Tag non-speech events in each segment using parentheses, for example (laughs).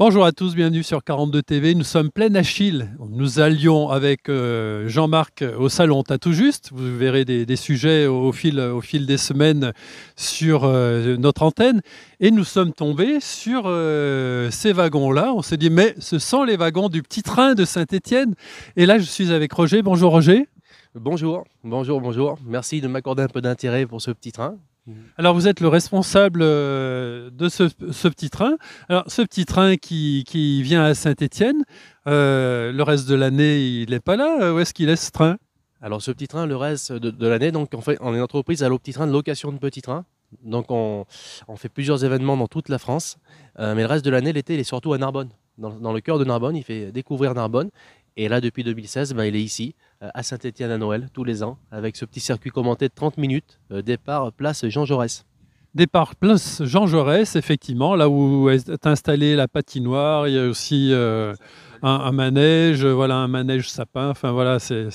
Bonjour à tous, bienvenue sur 42 TV. Nous sommes plein Achille. Nous allions avec euh, Jean-Marc au salon Tatou tout juste. Vous verrez des, sujets au, fil, des semaines sur euh, notre antenne. Et nous sommes tombés sur euh, ces wagons-là. On s'est dit, mais ce sont les wagons du petit train de Saint-Étienne. Et là, je suis avec Roger. Bonjour Roger. Bonjour, bonjour, bonjour. Merci de m'accorder un peu d'intérêt pour ce petit train. Mm. Alors vous êtes le responsable euh, de ce, petit train. Alors ce petit train qui, qui vient à Saint-Étienne, euh, le reste de l'année il n'est pas là. Euh, où est-ce qu'il est ce train Alors ce petit train, le reste de, l'année, donc on, fait, on est une entreprise à l'eau petit train de location de petits trains. Donc on, on, fait plusieurs événements dans toute la France. mais le reste de l'année, l'été, il est surtout à Narbonne. Dans, dans, le cœur de Narbonne, il fait découvrir Narbonne et là, depuis 2016, ben, il est ici, euh, à Saint-Étienne à Noël, tous les ans, avec ce petit circuit commenté de 30 minutes, euh, départ place Jean Jaurès. Départ place Jean Jaurès, effectivement, là où est installée la patinoire, il y a aussi euh, un, manège, voilà un manège sapin. Enfin voilà, c'est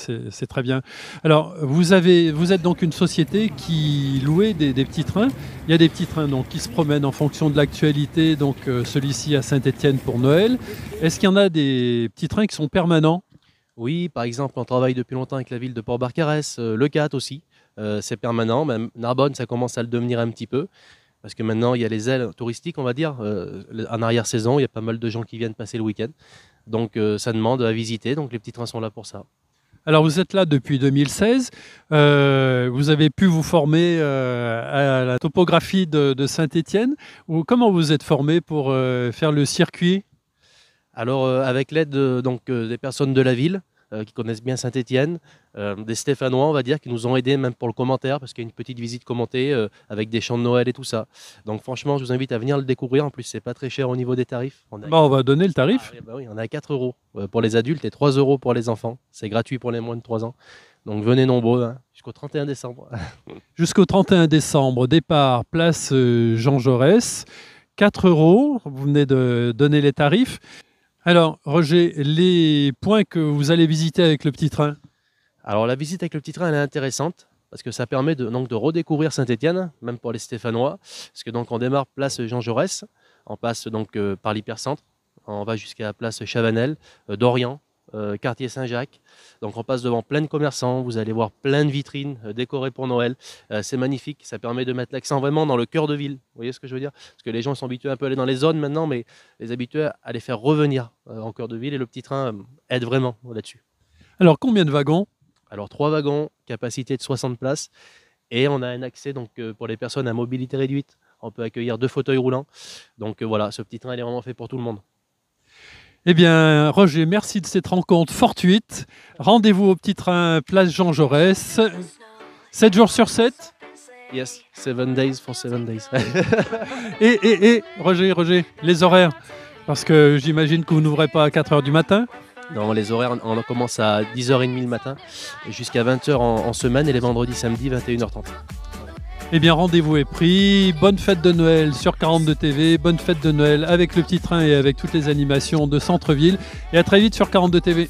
très bien. Alors vous avez, vous êtes donc une société qui louait des, petits trains. Il y a des petits trains donc qui se promènent en fonction de l'actualité. Donc euh, celui-ci à Saint-Étienne pour Noël. Est-ce qu'il y en a des petits trains qui sont permanents oui, par exemple, on travaille depuis longtemps avec la ville de Port-Barcarès, euh, le CAT aussi, euh, c'est permanent. Même Narbonne, ça commence à le devenir un petit peu, parce que maintenant, il y a les ailes touristiques, on va dire, euh, en arrière-saison, il y a pas mal de gens qui viennent passer le week-end. Donc, ça demande à visiter, donc les petits trains sont là pour ça. Alors vous êtes là depuis 2016, vous avez pu vous former à la topographie de, Saint-Étienne. Comment vous êtes formé pour faire le circuit alors, euh, avec l'aide euh, donc euh, des personnes de la ville, qui connaissent bien Saint-Étienne, des Stéphanois, on va dire, qui nous ont aidés même pour le commentaire, parce qu'il y a une petite visite commentée avec des chants de Noël et tout ça. Donc franchement, je vous invite à venir le découvrir. En plus, c'est pas très cher au niveau des tarifs. On, bah, va donner le tarif. bah oui, on a 4 euros pour les adultes et 3 euros pour les enfants. C'est gratuit pour les moins de 3 ans. Donc venez nombreux hein, jusqu'au 31 décembre. (laughs) jusqu'au 31 décembre, départ, place Jean Jaurès. 4 euros, vous venez de donner les tarifs. Alors, Roger, les points que vous allez visiter avec le petit train Alors, la visite avec le petit train, elle est intéressante parce que ça permet de, donc, de redécouvrir Saint-Etienne, même pour les Stéphanois, parce que donc on démarre place Jean Jaurès, on passe donc euh, par l'hypercentre, on va jusqu'à la place Chavanel, euh, d'Orient, euh, quartier Saint-Jacques. Donc on passe devant plein de commerçants, vous allez voir plein de vitrines euh, décorées pour Noël. Euh, c'est magnifique, ça permet de mettre l'accent vraiment dans le cœur de ville. Vous voyez ce que je veux dire Parce que les gens sont habitués un peu à aller dans les zones maintenant, mais les habitués à les faire revenir en cœur de ville et le petit train aide vraiment là-dessus. Alors combien de wagons Alors trois wagons, capacité de 60 places. Et on a un accès donc pour les personnes à mobilité réduite. On peut accueillir deux fauteuils roulants. Donc voilà, ce petit train est vraiment fait pour tout le monde. Eh bien, Roger, merci de cette rencontre fortuite. Rendez-vous au petit train Place Jean Jaurès. 7 jours sur 7 Yes, 7 days for 7 days. (laughs) et, et, Roger, Roger, les horaires Parce que j'imagine que vous n'ouvrez pas à 4h du matin non, les horaires, on commence à 10h30 le matin jusqu'à 20h en, en, semaine et les vendredis, samedi, 21h30. Eh bien, rendez-vous est pris. Bonne fête de Noël sur 42 TV. Bonne fête de Noël avec le petit train et avec toutes les animations de Centre-Ville. Et à très vite sur 42 TV.